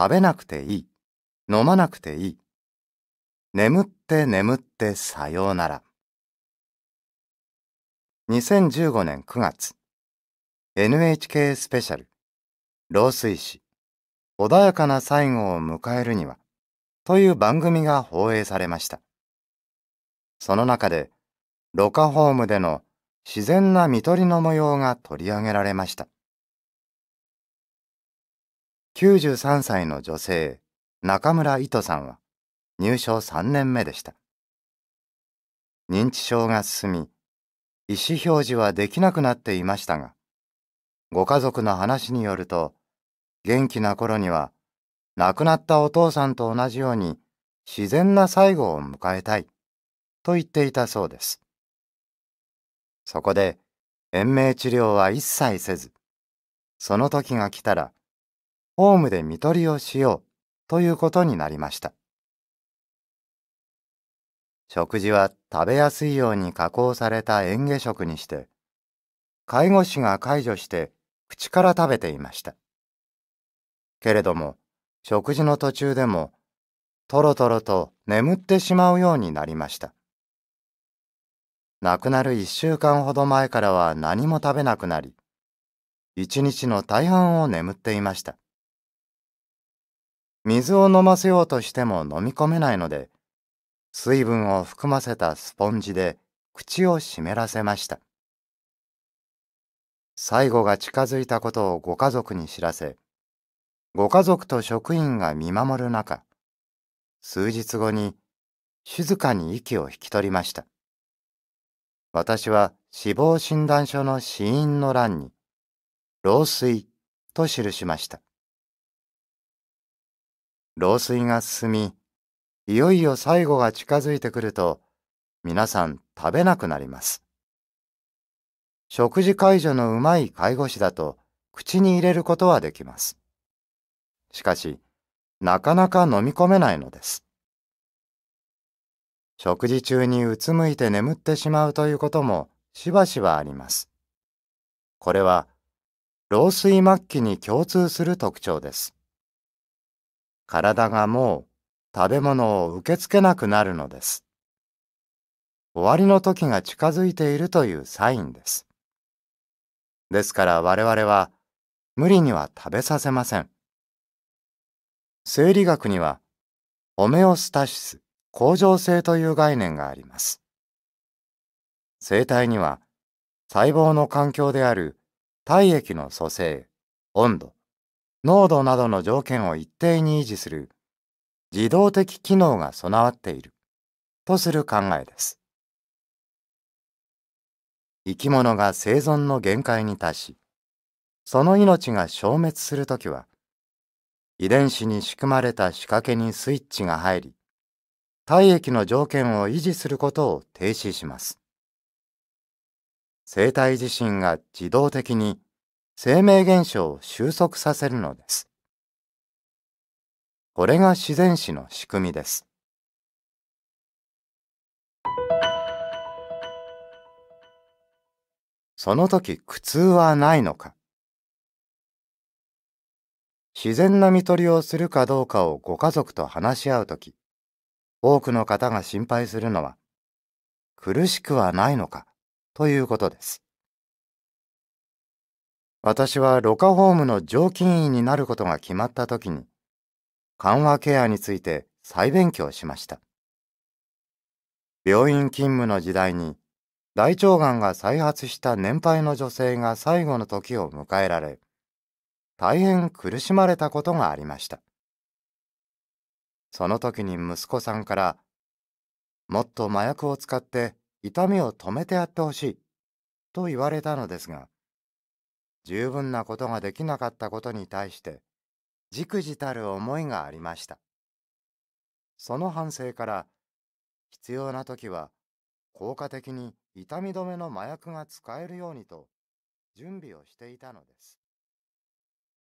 食べなくていい、飲まなくていい。眠って眠ってさようなら。2015年9月 NHK スペシャル老衰死穏やかな最後を迎えるにはという番組が放映されました。その中で、ロカホームでの自然な看取りの模様が取り上げられました。93歳の女性、中村糸さんは、入所3年目でした。認知症が進み、意思表示はできなくなっていましたが、ご家族の話によると、元気な頃には、亡くなったお父さんと同じように自然な最後を迎えたい、と言っていたそうです。そこで、延命治療は一切せず、その時が来たら、ホームで見取りをしようということになりました。食事は食べやすいように加工された園芸食にして、介護士が介助して口から食べていました。けれども、食事の途中でも、とろとろと眠ってしまうようになりました。亡くなる一週間ほど前からは何も食べなくなり、一日の大半を眠っていました。水を飲ませようとしても飲み込めないので、水分を含ませたスポンジで口を湿らせました。最後が近づいたことをご家族に知らせ、ご家族と職員が見守る中、数日後に静かに息を引き取りました。私は死亡診断書の死因の欄に、老衰と記しました。老衰が進み、いよいよ最後が近づいてくると、皆さん食べなくなります。食事介助のうまい介護士だと、口に入れることはできます。しかし、なかなか飲み込めないのです。食事中にうつむいて眠ってしまうということもしばしばあります。これは、老衰末期に共通する特徴です。体がもう食べ物を受け付けなくなるのです。終わりの時が近づいているというサインです。ですから我々は無理には食べさせません。生理学にはホメオスタシス、恒常性という概念があります。生体には細胞の環境である体液の組成、温度、濃度などの条件を一定に維持する自動的機能が備わっているとする考えです。生き物が生存の限界に達し、その命が消滅するときは、遺伝子に仕組まれた仕掛けにスイッチが入り、体液の条件を維持することを停止します。生体自身が自動的に生命現象を収束させるのです。これが自然史の仕組みです。その時苦痛はないのか自然な看取りをするかどうかをご家族と話し合う時多くの方が心配するのは苦しくはないのかということです。私はロカホームの常勤医になることが決まった時に、緩和ケアについて再勉強しました。病院勤務の時代に、大腸がんが再発した年配の女性が最後の時を迎えられ、大変苦しまれたことがありました。その時に息子さんから、もっと麻薬を使って痛みを止めてやってほしい、と言われたのですが、十分なことができなかったことに対して、じくじたる思いがありました。その反省から、必要な時は、効果的に痛み止めの麻薬が使えるようにと、準備をしていたのです。